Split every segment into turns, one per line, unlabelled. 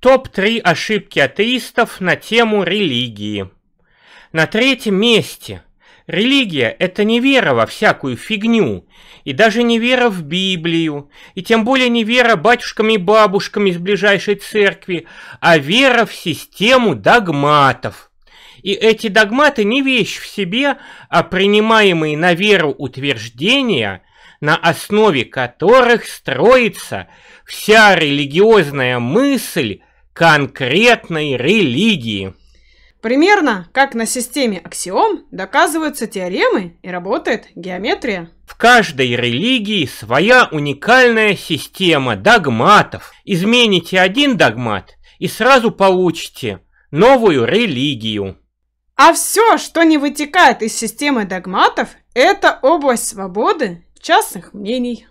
Топ-3 ошибки атеистов на тему религии. На третьем месте. Религия – это не вера во всякую фигню, и даже не вера в Библию, и тем более не вера батюшками и бабушками из ближайшей церкви, а вера в систему догматов. И эти догматы не вещь в себе, а принимаемые на веру утверждения – на основе которых строится вся религиозная мысль конкретной религии. Примерно как на системе
аксиом доказываются теоремы и работает геометрия.
В каждой религии своя уникальная система догматов. Измените один догмат и сразу получите новую религию. А все,
что не вытекает из системы догматов, это область свободы частных
мнений.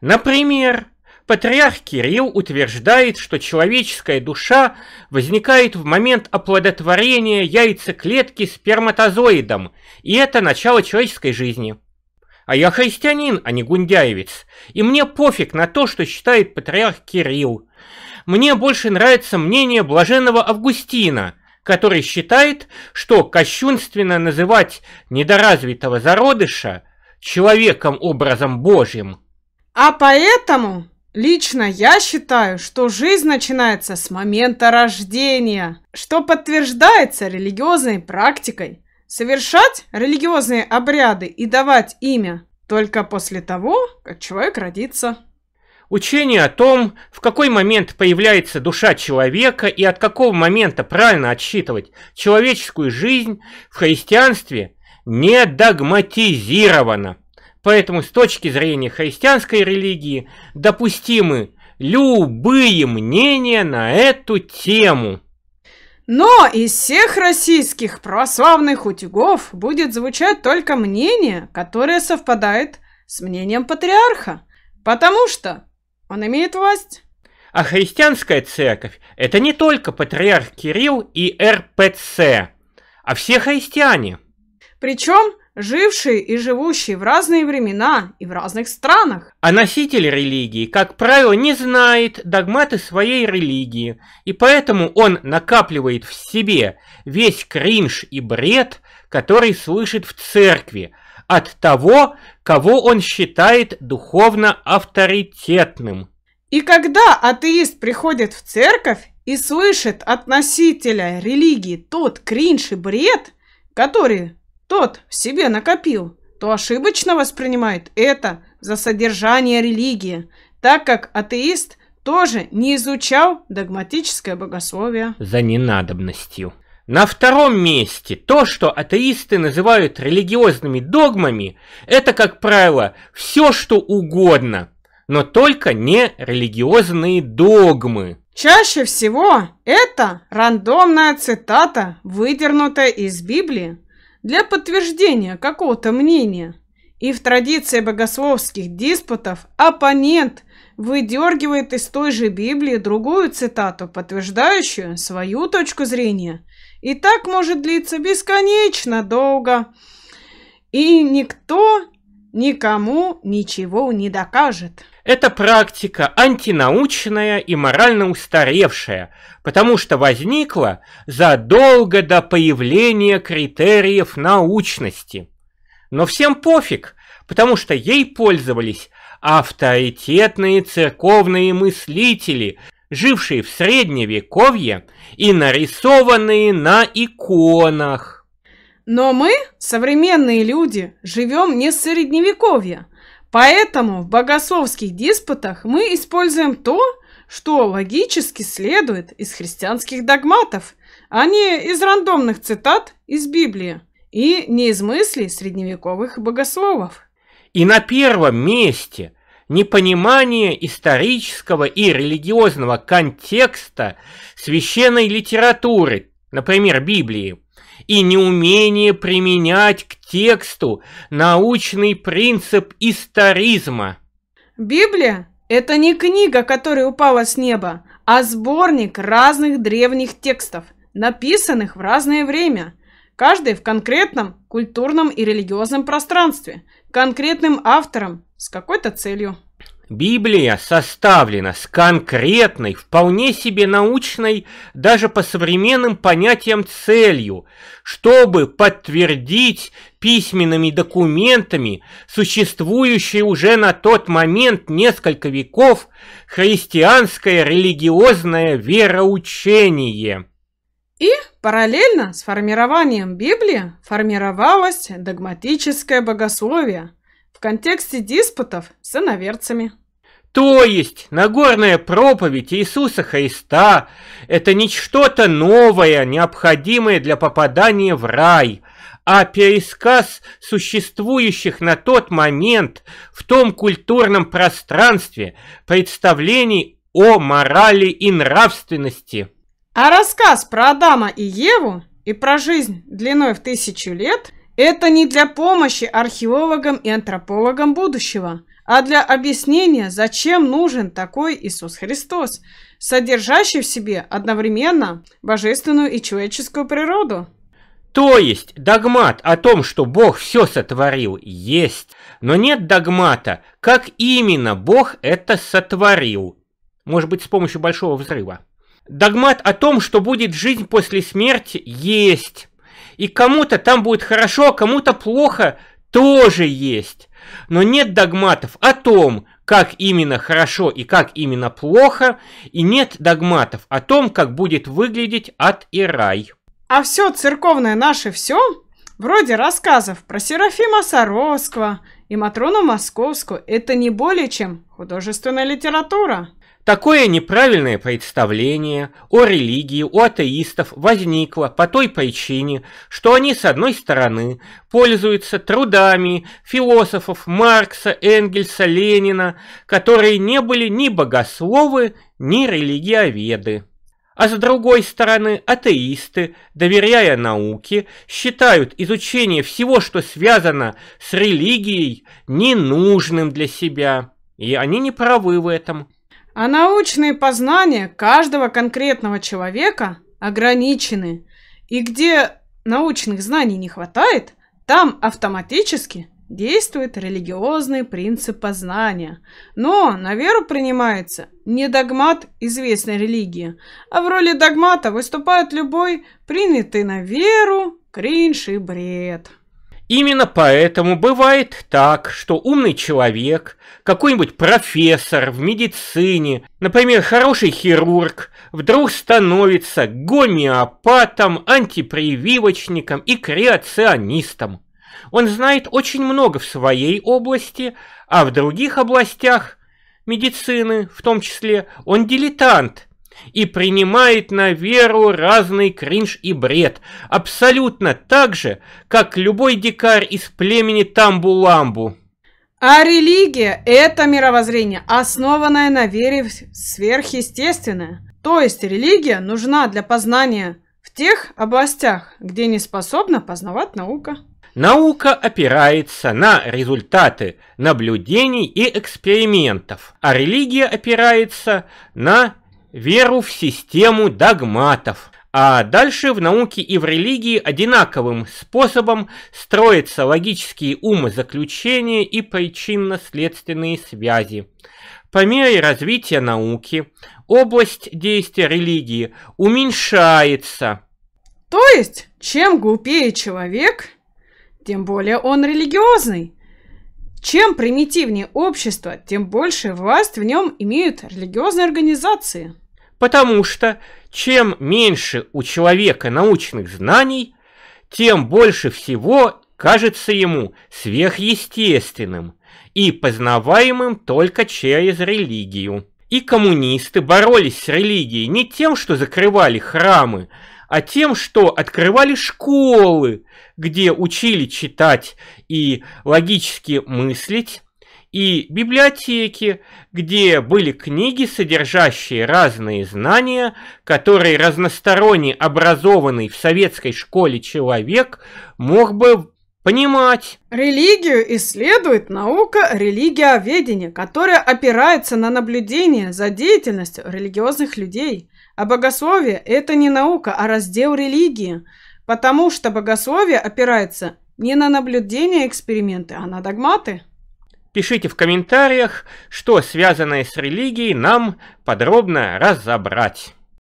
Например, Патриарх Кирилл утверждает, что человеческая душа возникает в момент оплодотворения яйцеклетки сперматозоидом, и это начало человеческой жизни. А я христианин, а не гундяевец, и мне пофиг на то, что считает патриарх Кирилл. Мне больше нравится мнение блаженного Августина, который считает, что кощунственно называть недоразвитого зародыша человеком образом Божьим.
А поэтому Лично я считаю, что жизнь начинается с момента рождения, что подтверждается религиозной практикой. Совершать религиозные обряды и давать имя только после того, как человек родится.
Учение о том, в какой момент появляется душа человека и от какого момента правильно отсчитывать человеческую жизнь в христианстве не догматизировано. Поэтому с точки зрения христианской религии допустимы любые мнения на эту тему.
Но из
всех российских православных
утюгов будет звучать только мнение, которое совпадает с мнением патриарха, потому что он имеет власть.
А христианская церковь – это не только патриарх Кирилл и РПЦ, а все христиане.
Причем жившие и живущие в разные времена и в разных
странах. А носитель религии, как правило, не знает догматы своей религии, и поэтому он накапливает в себе весь кринж и бред, который слышит в церкви, от того, кого он считает духовно авторитетным. И когда атеист приходит в церковь
и слышит от носителя религии тот кринж и бред, который тот в себе накопил, то ошибочно воспринимает это за содержание религии, так как атеист тоже не изучал догматическое
богословие. За ненадобностью. На втором месте то, что атеисты называют религиозными догмами, это, как правило, все что угодно, но только не религиозные догмы. Чаще
всего это рандомная цитата, выдернутая из Библии, для подтверждения какого-то мнения. И в традиции богословских диспутов оппонент выдергивает из той же Библии другую цитату, подтверждающую свою точку зрения. И так может длиться бесконечно долго. И никто никому ничего не докажет.
Эта практика антинаучная и морально устаревшая, потому что возникла задолго до появления критериев научности. Но всем пофиг, потому что ей пользовались авторитетные церковные мыслители, жившие в средневековье и нарисованные на иконах.
Но мы, современные люди, живем не в средневековье. Поэтому в богословских диспутах мы используем то, что логически следует из христианских догматов, а не из рандомных цитат из Библии и не из мыслей средневековых богословов.
И на первом месте непонимание исторического и религиозного контекста священной литературы, например, Библии, и неумение применять к тексту научный принцип историзма.
Библия – это не книга, которая упала с неба, а сборник разных древних текстов, написанных в разное время, каждый в конкретном культурном и религиозном пространстве, конкретным автором с какой-то
целью. Библия составлена с конкретной, вполне себе научной, даже по современным понятиям целью, чтобы подтвердить письменными документами существующее уже на тот момент несколько веков христианское религиозное вероучение.
И параллельно с формированием Библии формировалось догматическое богословие в контексте диспутов с иноверцами.
То есть Нагорная проповедь Иисуса Христа – это не что-то новое, необходимое для попадания в рай, а пересказ существующих на тот момент в том культурном пространстве представлений о морали и нравственности.
А рассказ про Адама и Еву и про жизнь длиной в тысячу лет – это не для помощи археологам и антропологам будущего – а для объяснения, зачем нужен такой Иисус Христос, содержащий в себе одновременно божественную и человеческую природу.
То есть догмат о том, что Бог все сотворил, есть, но нет догмата, как именно Бог это сотворил. Может быть, с помощью большого взрыва. Догмат о том, что будет жизнь после смерти, есть. И кому-то там будет хорошо, а кому-то плохо, тоже есть но нет догматов о том, как именно хорошо и как именно плохо, и нет догматов о том, как будет выглядеть ад и рай. А все церковное наше все,
вроде рассказов про Серафима Саровского и Матрону Московскую, это не более чем художественная литература.
Такое неправильное представление о религии у атеистов возникло по той причине, что они, с одной стороны, пользуются трудами философов Маркса, Энгельса, Ленина, которые не были ни богословы, ни религиоведы. А с другой стороны, атеисты, доверяя науке, считают изучение всего, что связано с религией, ненужным для себя. И они не правы в этом
а научные познания каждого конкретного человека ограничены. И где научных знаний не хватает, там автоматически действует религиозный принцип познания. Но на веру принимается не догмат известной религии, а в роли догмата выступает любой принятый на веру кринж и бред.
Именно поэтому бывает так, что умный человек, какой-нибудь профессор в медицине, например, хороший хирург, вдруг становится гомеопатом, антипрививочником и креационистом. Он знает очень много в своей области, а в других областях медицины в том числе он дилетант – и принимает на веру разный кринж и бред, абсолютно так же, как любой дикарь из племени Тамбуламбу.
А религия – это мировоззрение, основанное на вере в сверхъестественное. То есть религия нужна для познания в тех областях, где не способна познавать
наука. Наука опирается на результаты наблюдений и экспериментов, а религия опирается на веру в систему догматов. А дальше в науке и в религии одинаковым способом строятся логические умозаключения и причинно-следственные связи. По мере развития науки область действия религии уменьшается.
То есть, чем глупее человек, тем более он религиозный. Чем примитивнее общество, тем больше власть в нем имеют религиозные организации.
Потому что чем меньше у человека научных знаний, тем больше всего кажется ему сверхъестественным и познаваемым только через религию. И коммунисты боролись с религией не тем, что закрывали храмы, а тем, что открывали школы, где учили читать и логически мыслить, и библиотеки, где были книги, содержащие разные знания, которые разносторонне образованный в советской школе человек мог бы понимать. Религию исследует наука религиоведения,
которая опирается на наблюдение за деятельностью религиозных людей. А богословие – это не наука, а раздел религии, потому что богословие опирается не на наблюдение эксперименты, а на догматы.
Пишите в комментариях, что связанное с религией нам подробно разобрать.